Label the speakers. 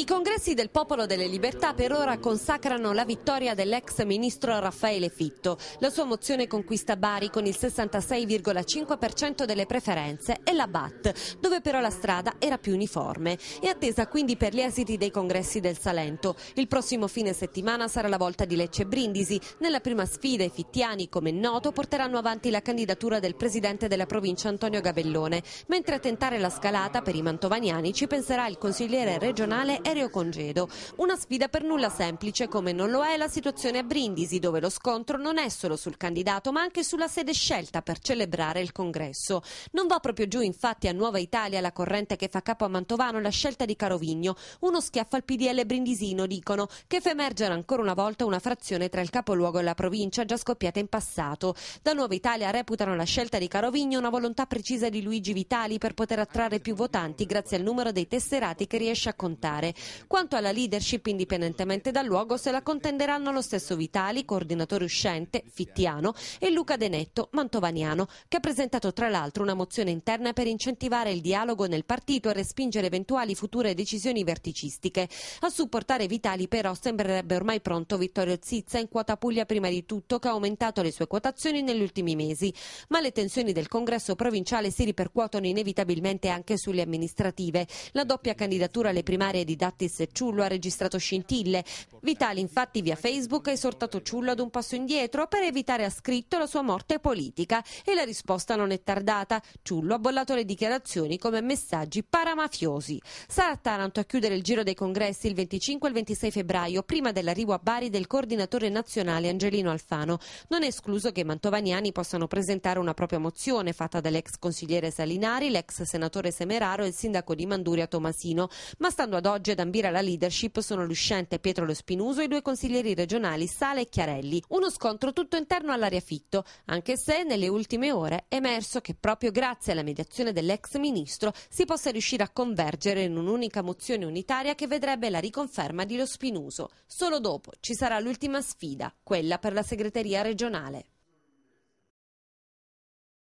Speaker 1: I congressi del Popolo delle Libertà per ora consacrano la vittoria dell'ex ministro Raffaele Fitto. La sua mozione conquista Bari con il 66,5% delle preferenze e la BAT, dove però la strada era più uniforme. È attesa quindi per gli esiti dei congressi del Salento. Il prossimo fine settimana sarà la volta di Lecce Brindisi. Nella prima sfida i fittiani, come è noto, porteranno avanti la candidatura del presidente della provincia Antonio Gabellone, mentre a tentare la scalata per i mantovaniani ci penserà il consigliere regionale aereo congedo. Una sfida per nulla semplice come non lo è la situazione a Brindisi dove lo scontro non è solo sul candidato ma anche sulla sede scelta per celebrare il congresso. Non va proprio giù infatti a Nuova Italia la corrente che fa capo a Mantovano la scelta di Carovigno. Uno schiaffo al PDL brindisino dicono che fa emergere ancora una volta una frazione tra il capoluogo e la provincia già scoppiata in passato. Da Nuova Italia reputano la scelta di Carovigno una volontà precisa di Luigi Vitali per poter attrarre più votanti grazie al numero dei tesserati che riesce a contare. Quanto alla leadership, indipendentemente dal luogo, se la contenderanno lo stesso Vitali, coordinatore uscente, Fittiano, e Luca Denetto, mantovaniano, che ha presentato tra l'altro una mozione interna per incentivare il dialogo nel partito e respingere eventuali future decisioni verticistiche. A supportare Vitali però sembrerebbe ormai pronto Vittorio Zizza in quota Puglia prima di tutto, che ha aumentato le sue quotazioni negli ultimi mesi. Ma le tensioni del congresso provinciale si ripercuotono inevitabilmente anche sulle amministrative. La doppia candidatura alle primarie di Didattis Ciullo ha registrato scintille. Vitali infatti via Facebook ha esortato Ciullo ad un passo indietro per evitare a scritto la sua morte politica e la risposta non è tardata. Ciullo ha bollato le dichiarazioni come messaggi paramafiosi. Sarà Taranto a chiudere il giro dei congressi il 25 e il 26 febbraio, prima dell'arrivo a Bari del coordinatore nazionale Angelino Alfano. Non è escluso che i mantovaniani possano presentare una propria mozione fatta dall'ex consigliere Salinari, l'ex senatore Semeraro e il sindaco di Manduria Tomasino, ma stando ad oggi legge ad ambire alla leadership sono l'uscente Pietro Lo Spinuso e i due consiglieri regionali Sala e Chiarelli. Uno scontro tutto interno all'aria fitto, anche se nelle ultime ore è emerso che proprio grazie alla mediazione dell'ex ministro si possa riuscire a convergere in un'unica mozione unitaria che vedrebbe la riconferma di Lo Spinuso. Solo dopo ci sarà l'ultima sfida, quella per la segreteria regionale.